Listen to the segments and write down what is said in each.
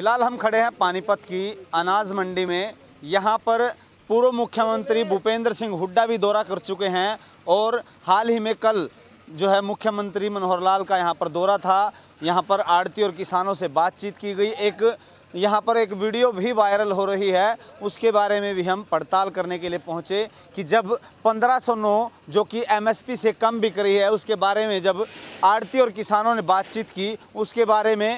फिलहाल हम खड़े हैं पानीपत की अनाज मंडी में यहाँ पर पूर्व मुख्यमंत्री भूपेंद्र सिंह हुड्डा भी दौरा कर चुके हैं और हाल ही में कल जो है मुख्यमंत्री मनोहर लाल का यहाँ पर दौरा था यहाँ पर आड़ती और किसानों से बातचीत की गई एक यहाँ पर एक वीडियो भी वायरल हो रही है उसके बारे में भी हम पड़ताल करने के लिए पहुँचे कि जब 1509 जो कि एमएसपी से कम बिक रही है उसके बारे में जब आड़ती और किसानों ने बातचीत की उसके बारे में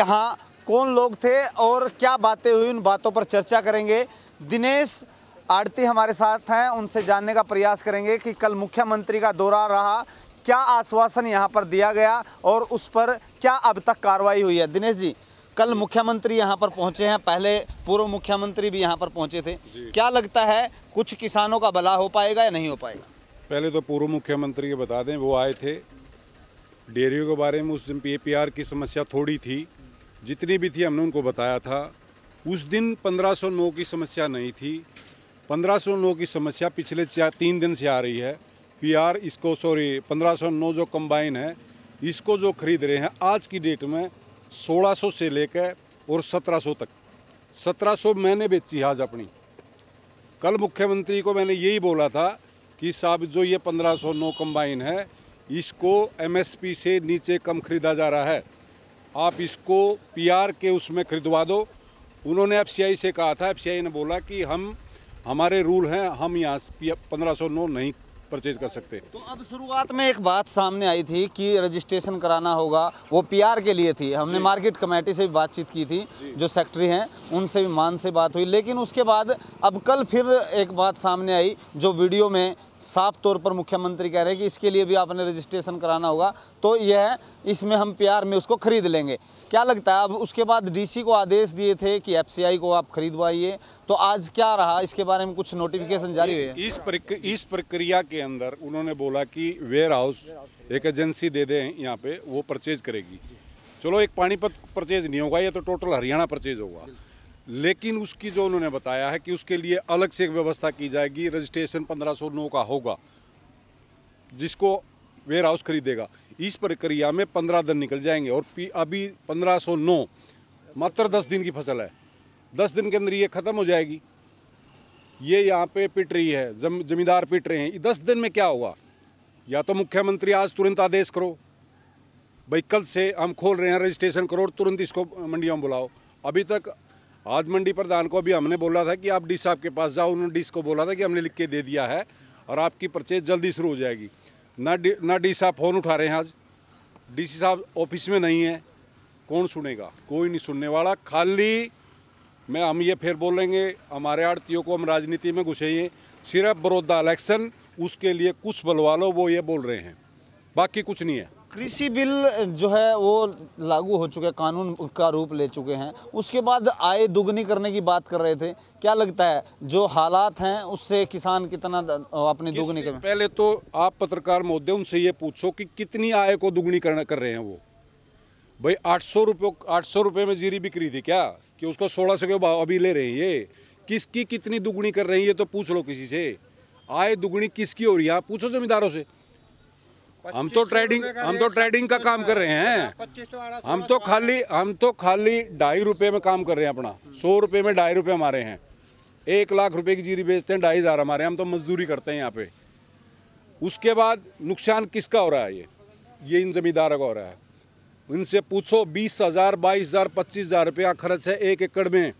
यहाँ कौन लोग थे और क्या बातें हुई उन बातों पर चर्चा करेंगे दिनेश आड़ती हमारे साथ हैं उनसे जानने का प्रयास करेंगे कि कल मुख्यमंत्री का दौरा रहा क्या आश्वासन यहाँ पर दिया गया और उस पर क्या अब तक कार्रवाई हुई है दिनेश जी कल मुख्यमंत्री यहाँ पर पहुँचे हैं पहले पूर्व मुख्यमंत्री भी यहाँ पर पहुँचे थे क्या लगता है कुछ किसानों का भला हो पाएगा या नहीं हो पाएगा पहले तो पूर्व मुख्यमंत्री बता दें वो आए थे डेयरियों के बारे में उस दिन पी की समस्या थोड़ी थी जितनी भी थी हमने उनको बताया था उस दिन नौ की समस्या नहीं थी नौ की समस्या पिछले चार तीन दिन से आ रही है पी आर इसको सॉरी नौ जो कंबाइन है इसको जो खरीद रहे हैं आज की डेट में 1600 से लेकर और 1700 तक 1700 मैंने बेची आज अपनी कल मुख्यमंत्री को मैंने यही बोला था कि साहब जो ये पंद्रह नौ कम्बाइन है इसको पी से नीचे कम खरीदा जा रहा है आप इसको पीआर के उसमें खरीदवा दो उन्होंने एफ से कहा था एफ ने बोला कि हम हमारे रूल हैं हम यहाँ पंद्रह सौ नौ नहीं परचेज कर सकते तो अब शुरुआत में एक बात सामने आई थी कि रजिस्ट्रेशन कराना होगा वो पीआर के लिए थी हमने मार्केट कमेटी से भी बातचीत की थी जो सेक्रेटरी हैं उनसे भी मान से बात हुई लेकिन उसके बाद अब कल फिर एक बात सामने आई जो वीडियो में साफ तौर पर मुख्यमंत्री कह रहे हैं कि इसके लिए भी आपने रजिस्ट्रेशन कराना होगा तो यह इसमें हम प्यार में उसको खरीद लेंगे क्या लगता है अब उसके बाद डीसी को आदेश दिए थे कि एफसीआई को आप खरीदवाइए तो आज क्या रहा इसके बारे में कुछ नोटिफिकेशन जारी हुए इस प्रक, इस प्रक्रिया के अंदर उन्होंने बोला कि वेयर हाउस एक एजेंसी दे दें यहाँ पे वो परचेज करेगी चलो एक पानीपत परचेज नहीं होगा ये तो टोटल हरियाणा परचेज होगा लेकिन उसकी जो उन्होंने बताया है कि उसके लिए अलग से एक व्यवस्था की जाएगी रजिस्ट्रेशन 1509 का होगा जिसको वेयर हाउस खरीदेगा इस प्रक्रिया में पंद्रह दिन निकल जाएंगे और अभी नौ मात्र दस दिन की फसल है दस दिन के अंदर ये ख़त्म हो जाएगी ये यहाँ पे पिट रही है जम जमींदार पिट रहे हैं दस दिन में क्या होगा या तो मुख्यमंत्री आज तुरंत आदेश करो भाई कल से हम खोल रहे हैं रजिस्ट्रेशन करो तुरंत इसको मंडियों में बुलाओ अभी तक आज मंडी प्रधान को भी हमने बोला था कि आप डी साहब के पास जाओ उन्होंने डी को बोला था कि हमने लिख के दे दिया है और आपकी परचेज जल्दी शुरू हो जाएगी ना डी ना डी साहब फ़ोन उठा रहे हैं आज डी साहब ऑफिस में नहीं है कौन सुनेगा कोई नहीं सुनने वाला खाली मैं हम ये फिर बोलेंगे हमारे आड़तियों को हम राजनीति में घुसे हैं सिर्फ बड़ौदा इलेक्शन उसके लिए कुछ बलवा लो वो ये बोल रहे हैं बाकी कुछ नहीं है कृषि बिल जो है वो लागू हो चुके हैं कानून का रूप ले चुके हैं उसके बाद आय दुगनी करने की बात कर रहे थे क्या लगता है जो हालात हैं उससे किसान कितना अपनी दुगनी कर पहले तो आप पत्रकार महोदय उनसे ये पूछो कि कितनी आय को दुगनी कर रहे हैं वो भाई आठ सौ रुपये आठ सौ रुपये में जीरी बिक्री थी क्या कि उसको सोलह सौ के भाव अभी ले रहे हैं ये किसकी कितनी दुगनी कर रही है तो पूछ लो किसी से आय दुगनी किसकी हो रही है आप पूछो जमींदारों से हम तो ट्रेडिंग हम तो ट्रेडिंग का काम कर रहे हैं तो हम तो खाली हम तो खाली ढाई रुपये में काम कर रहे हैं अपना सौ रुपये में ढाई रुपये हमारे हैं एक लाख रुपए की जीरी बेचते हैं ढाई हज़ार हमारे हम तो मजदूरी करते हैं यहाँ पे उसके बाद नुकसान किसका हो रहा है ये ये इन ज़मींदारों का हो रहा है इनसे पूछो बीस हज़ार बाईस हज़ार पच्चीस हज़ार रुपया खर्च है एक एकड़ में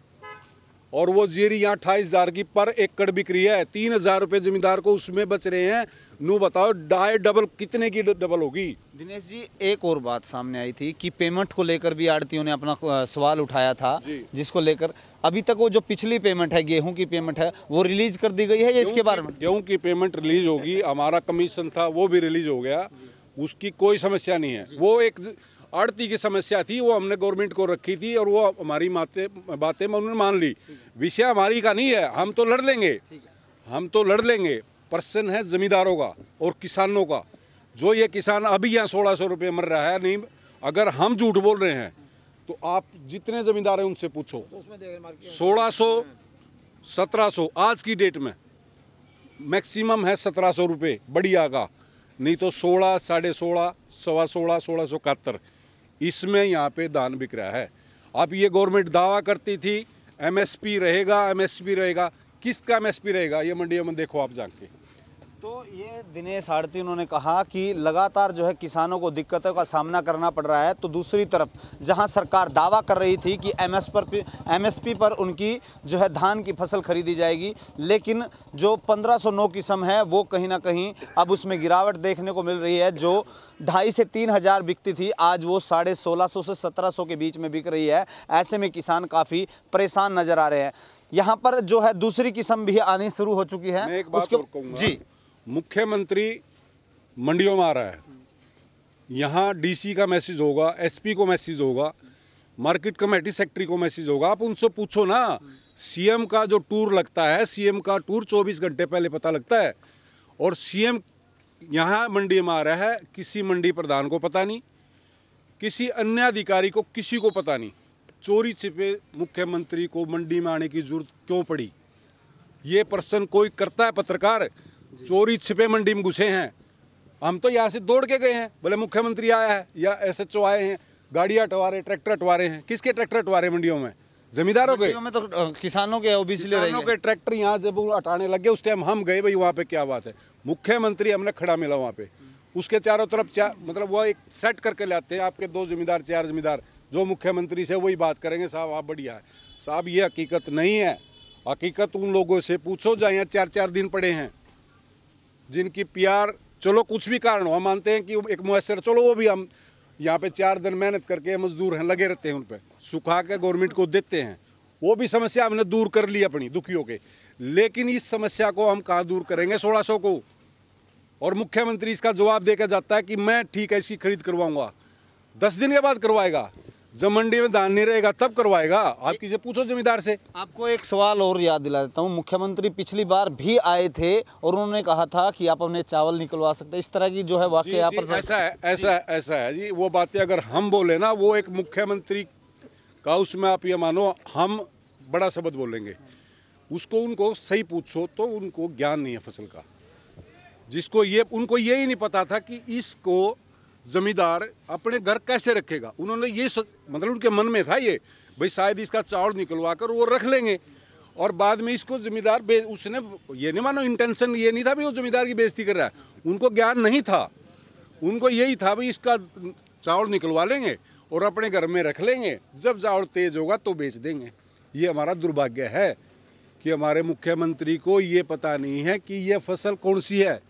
और वो जीरी यहाँ अठाईस हज़ार की पर एकड़ बिक रही है तीन हज़ार रुपये ज़मींदार को उसमें बच रहे हैं नू बताओ डाय डबल कितने की डबल होगी दिनेश जी एक और बात सामने आई थी कि पेमेंट को लेकर भी आड़तियों ने अपना सवाल उठाया था जिसको लेकर अभी तक वो जो पिछली पेमेंट है गेहूं की पेमेंट है वो रिलीज कर दी गई है या इसके बारे में गेहूँ की पेमेंट रिलीज होगी हमारा कमीशन था वो भी रिलीज हो गया उसकी कोई समस्या नहीं है वो एक आड़ती की समस्या थी वो हमने गवर्नमेंट को रखी थी और वो हमारी बातें में उन्होंने मान ली विषय हमारी का नहीं है हम तो लड़ लेंगे हम तो लड़ लेंगे प्रश्न है ज़मींदारों का और किसानों का जो ये किसान अभी यहाँ सोलह सौ रुपये मर रहा है नहीं अगर हम झूठ बोल रहे हैं तो आप जितने ज़मींदार हैं उनसे पूछो तो सोलह सौ सत्रह सौ आज की डेट में मैक्सिमम है सत्रह सौ रुपये बढ़िया का नहीं तो सोलह साढ़े सोलह सवा सोलह सोलह सौ इकहत्तर इसमें यहाँ पे धान बिक रहा है अब ये गवर्नमेंट दावा करती थी एमएसपी रहेगा एमएसपी रहेगा किसका एमएसपी रहेगा ये मंडियों में देखो आप जाके तो ये दिनेश आड़ती उन्होंने कहा कि लगातार जो है किसानों को दिक्कतों का सामना करना पड़ रहा है तो दूसरी तरफ जहां सरकार दावा कर रही थी कि एमएस पर एमएसपी पर उनकी जो है धान की फसल खरीदी जाएगी लेकिन जो 1509 किस्म है वो कहीं ना कहीं अब उसमें गिरावट देखने को मिल रही है जो ढाई से तीन हज़ार बिकती थी आज वो साढ़े सोलह सौ से सत्रह सौ के बीच में बिक रही है ऐसे में किसान काफ़ी परेशान नज़र आ रहे हैं यहाँ पर जो है दूसरी किस्म भी आनी शुरू हो चुकी है उसके जी मुख्यमंत्री मंडियों में आ रहा है यहाँ डीसी का मैसेज होगा एसपी को मैसेज होगा मार्केट कमेटी सेक्रेटरी को मैसेज होगा आप उनसे पूछो ना सीएम का जो टूर लगता है सीएम का टूर 24 घंटे पहले पता लगता है और सीएम यहाँ मंडी में आ रहा है किसी मंडी प्रधान को पता नहीं किसी अन्य अधिकारी को किसी को पता नहीं चोरी छिपे मुख्यमंत्री को मंडी में आने की जरूरत क्यों पड़ी ये प्रश्न कोई करता है पत्रकार चोरी छिपे मंडी में घुसे हैं हम तो यहाँ से दौड़ के गए हैं बोले मुख्यमंत्री आया है या एस एच ओ आए हैं गाड़ियाँ हटवा रहे ट्रैक्टर अटवा रहे हैं किसके ट्रैक्टर अटवा रहे मंडियों में जमींदारों के में तो किसानों के ओबीसी किसानों के ट्रैक्टर यहाँ जब हटाने लग गए उस टाइम हम गए भाई वहाँ पे क्या बात है मुख्यमंत्री हमने खड़ा मिला वहाँ पे उसके चारों तरफ चार मतलब वो एक सेट करके लाते हैं आपके दो जमींदार चार जमींदार जो मुख्यमंत्री से वही बात करेंगे साहब आप बढ़िया है साहब ये हकीकत नहीं है हकीकत उन लोगों से पूछो जहाँ यहाँ चार चार दिन पड़े हैं जिनकी पीआर चलो कुछ भी कारण हो हम मानते हैं कि एक मुयसर चलो वो भी हम यहाँ पे चार दिन मेहनत करके मजदूर हैं लगे रहते हैं उन पर सुखा के गवर्नमेंट को देते हैं वो भी समस्या हमने दूर कर ली अपनी दुखियों के लेकिन इस समस्या को हम कहाँ दूर करेंगे सोलह सौ को और मुख्यमंत्री इसका जवाब देकर जाता है कि मैं ठीक है इसकी खरीद करवाऊंगा दस दिन के बाद करवाएगा जब मंडी में धान नहीं रहेगा तब करवाएगा आप किसी पूछो जमींदार से आपको एक सवाल और याद दिला देता हूँ मुख्यमंत्री पिछली बार भी आए थे और उन्होंने कहा था कि आप अपने चावल निकलवा सकते इस तरह की जो है वाक्य यहाँ पर ऐसा है ऐसा है ऐसा है जी वो बातें अगर हम बोले ना वो एक मुख्यमंत्री का उसमें आप ये मानो हम बड़ा शब्द बोलेंगे उसको उनको सही पूछो तो उनको ज्ञान नहीं है फसल का जिसको ये उनको ये ही नहीं पता था कि इसको ज़मींदार अपने घर कैसे रखेगा उन्होंने ये सच, मतलब उनके मन में था ये भाई शायद इसका चावल निकलवा कर वो रख लेंगे और बाद में इसको ज़मींदार उसने ये नहीं मानो इंटेंशन ये नहीं था भी वो ज़मींदार की बेइज्जती कर रहा है उनको ज्ञान नहीं था उनको यही था भाई इसका चावल निकलवा लेंगे और अपने घर में रख लेंगे जब चावल तेज होगा तो बेच देंगे ये हमारा दुर्भाग्य है कि हमारे मुख्यमंत्री को ये पता नहीं है कि ये फसल कौन सी है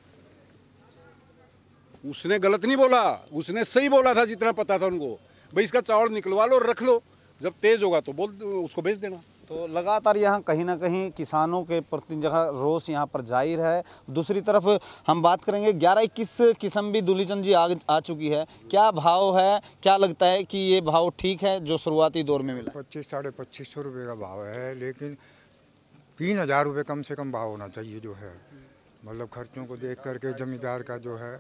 उसने गलत नहीं बोला उसने सही बोला था जितना पता था उनको भाई इसका चावल निकलवा लो रख लो जब तेज़ होगा तो बोल उसको बेच देना तो लगातार यहाँ कहीं ना कहीं किसानों के प्रति जगह रोष यहाँ पर जाहिर है दूसरी तरफ हम बात करेंगे ग्यारह इक्कीस किस्म भी दुलीचंद जी आ, आ चुकी है क्या भाव है क्या लगता है कि ये भाव ठीक है जो शुरुआती दौर में मिला पच्चीस साढ़े पच्चीस सौ रुपये का भाव है लेकिन तीन हज़ार रुपये कम से कम भाव होना चाहिए जो है मतलब खर्चों को देख करके जमींदार का जो है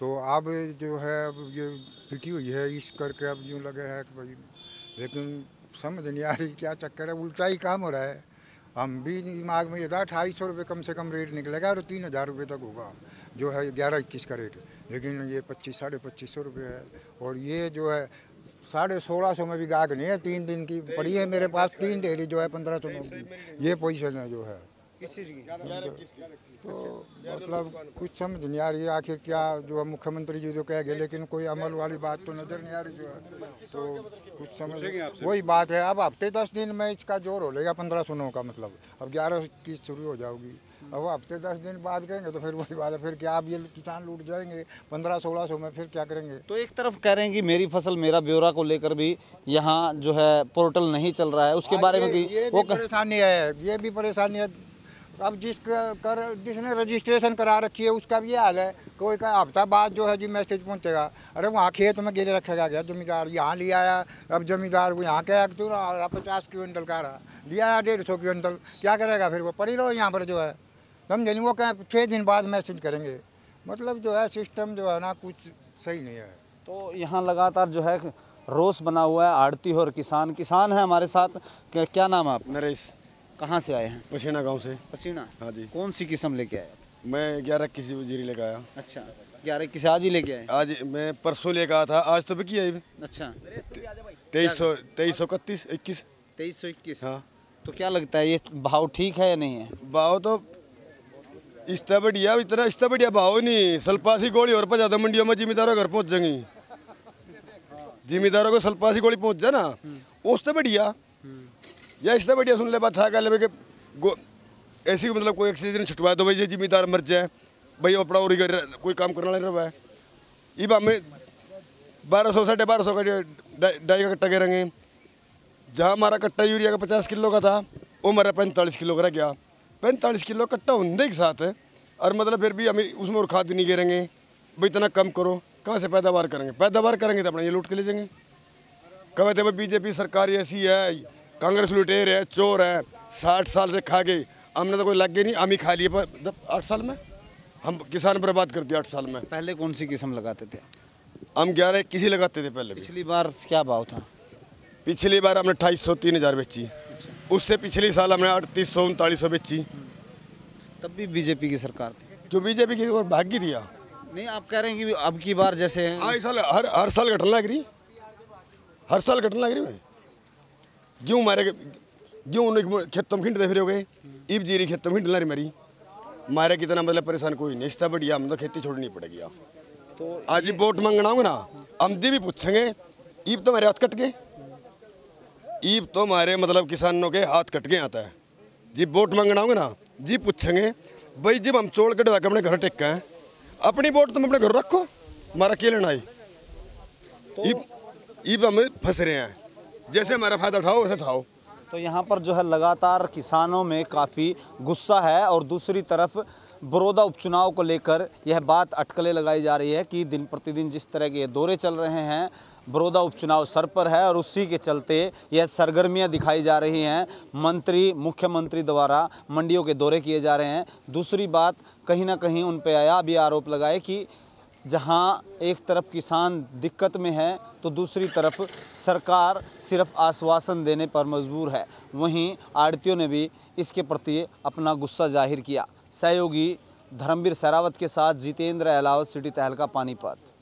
तो अब जो है अब ये पिटी हुई है इस करके अब यूँ लगे है कि भाई लेकिन समझ नहीं आ रही क्या चक्कर है उल्टा ही काम हो रहा है हम भी दिमाग में ये था अठाई सौ रुपये कम से कम रेट निकलेगा और तीन हज़ार रुपये तक होगा जो है ग्यारह इक्कीस का रेट लेकिन ये पच्चीस साढ़े पच्चीस सौ रुपये है और ये जो है साढ़े सोलह सौ में भी गाग नहीं है तीन दिन की पड़ी है मेरे पास तीन डेरी जो है पंद्रह सौ में ये पोजिशन है जो है किस चीज़ की तो अच्छा। मतलब कुछ समझ नहीं आ रही है आखिर क्या जो है मुख्यमंत्री जी जो कह गए लेकिन कोई अमल वाली बात तो नज़र नहीं आ रही जो है तो कुछ समझ वही बात है अब हफ्ते दस दिन में इसका जोर हो लेगा पंद्रह सौ का मतलब अब ग्यारह की शुरू हो जाओगी अब हफ्ते दस दिन बाद कहेंगे तो फिर वही बात है फिर क्या आप ये किसान लूट जाएंगे पंद्रह सोलह सौ में फिर क्या करेंगे तो एक तरफ कह रहे हैं कि मेरी फसल मेरा ब्यौरा को लेकर भी यहाँ जो है पोर्टल नहीं चल रहा है उसके हाँ, बारे में कि वो परेशानी है ये भी परेशानी है अब जिस कर जिसने रजिस्ट्रेशन करा रखी है उसका भी हाल है कोई का हफ्ता बाद जो है जी मैसेज पहुंचेगा अरे वहाँ खेत में गिरे रखेगा गया जमींदार यहाँ ले आया अब जमींदार को यहाँ क्या तू रहा पचास क्विंटल का रहा ले आया डेढ़ सौ क्विंटल क्या करेगा फिर वो पड़ी रहो यहाँ पर जो है समझे नहीं वो कहें छः दिन बाद मैसेज करेंगे मतलब जो है सिस्टम जो है ना कुछ सही नहीं है तो यहाँ लगातार जो है रोस बना हुआ है आड़ती और किसान किसान है हमारे साथ क्या नाम है आप नरेश कहाँ से आए हैं पसीना गाँव से पसीना हाँ जी कौन सी किस्म लेके आए मैं ग्यारह किसी जीरी लेके आया अच्छा ग्यारह किसी आज ही लेके आए आज मैं परसों लेके आया था आज तो बिकी आई अच्छा तेईस सौ तेईस सौ इकतीस इक्कीस तेईस सौ इक्कीस हाँ तो क्या लगता है ये भाव ठीक है या नहीं है भाव तो इसका बढ़िया इतना इसका बढ़िया भाव नहीं सलपासी गोली और पर मंडियों में जिम्मेदारों घर पहुँच जाएंगी हाँ। जिम्मेदारों को सलपासी गोली पहुँच जाए ना हम्म। उस तो बढ़िया हम्म। या इससे बढ़िया सुन ले बात था कह ले कि गो ऐसी मतलब कोई एक्सीडेंट छुटवाए तो भाई ये जिम्मेदार मर जाए भाई अपना और कोई काम करना नहीं रहा है ये हमें बारह सौ साढ़े बारह सौ का डाई का कट्टा कह जहाँ हमारा कट्टा यूरिया का पचास किलो का था वो हमारा पैंतालीस किलो का रह गया पैंतालीस किलो कट्टा होने के साथ है और मतलब फिर भी हमें उसमें और खाद नहीं गिरेंगे भाई इतना कम करो कहाँ से पैदावार करेंगे पैदावार करेंगे तो अपना ये लूट के ले जाएंगे कहते तो भाई बीजेपी सरकार ऐसी है कांग्रेस लुटेर है चोर है साठ साल से खा गई हमने तो कोई लग गई नहीं हम ही खा लिए आठ साल में हम किसान बर्बाद कर दिया आठ साल में पहले कौन सी किस्म लगाते थे हम ग्यारह किसी लगाते थे पहले पिछली बार क्या भाव था पिछली बार हमने अठाईस सौ तीन हज़ार बेची अच्छा। उससे पिछले साल हमने अड़तीस सौ उनतालीस सौ बेची हम्म। तब भी बीजेपी की सरकार थी जो बीजेपी की और ही दिया नहीं आप कह रहे हैं कि अब की बार जैसे हाँ, हर हर साल घटना लग रही हर साल घटना लग रही मैं मारे ਮਾਰੇ ज्यों खेतों ਖੇਤਮ फिर हो गए इब जीरी ਜੀਰੀ ਖੇਤਮ ਖਿੰਡ ਲਾਰੀ ਮਰੀ मारे कितना मतलब परेशान कोई नहीं इसका बढ़िया हम तो खेती छोड़नी पड़ेगी आप तो आज वोट मांगना होगा ना हम भी पूछेंगे ईब तो मेरे हाथ कट गए ईब तो मारे मतलब किसानों के हाथ कट गए आता है जी वोट मांगना होगा ना जी पूछेंगे भाई जब हम चोल के डरा अपने घर टेका हैं अपनी वोट तुम अपने घर रखो मारा के लेना तो ईब ईब हम फंस रहे हैं जैसे हमारा फ़ायदा उठाओ वैसे उठाओ तो यहाँ पर जो है लगातार किसानों में काफ़ी गुस्सा है और दूसरी तरफ बड़ौदा उपचुनाव को लेकर यह बात अटकलें लगाई जा रही है कि दिन प्रतिदिन जिस तरह के दौरे चल रहे हैं बड़ौदा उपचुनाव सर पर है और उसी के चलते यह सरगर्मियां दिखाई जा रही हैं मंत्री मुख्यमंत्री द्वारा मंडियों के दौरे किए जा रहे हैं दूसरी बात कहीं ना कहीं उन पर आया भी आरोप लगाए कि जहां एक तरफ किसान दिक्कत में है तो दूसरी तरफ सरकार सिर्फ आश्वासन देने पर मजबूर है वहीं आड़तियों ने भी इसके प्रति अपना गुस्सा जाहिर किया सहयोगी धर्मवीर सरावत के साथ जितेंद्र अलावत सिटी तहलका पानीपत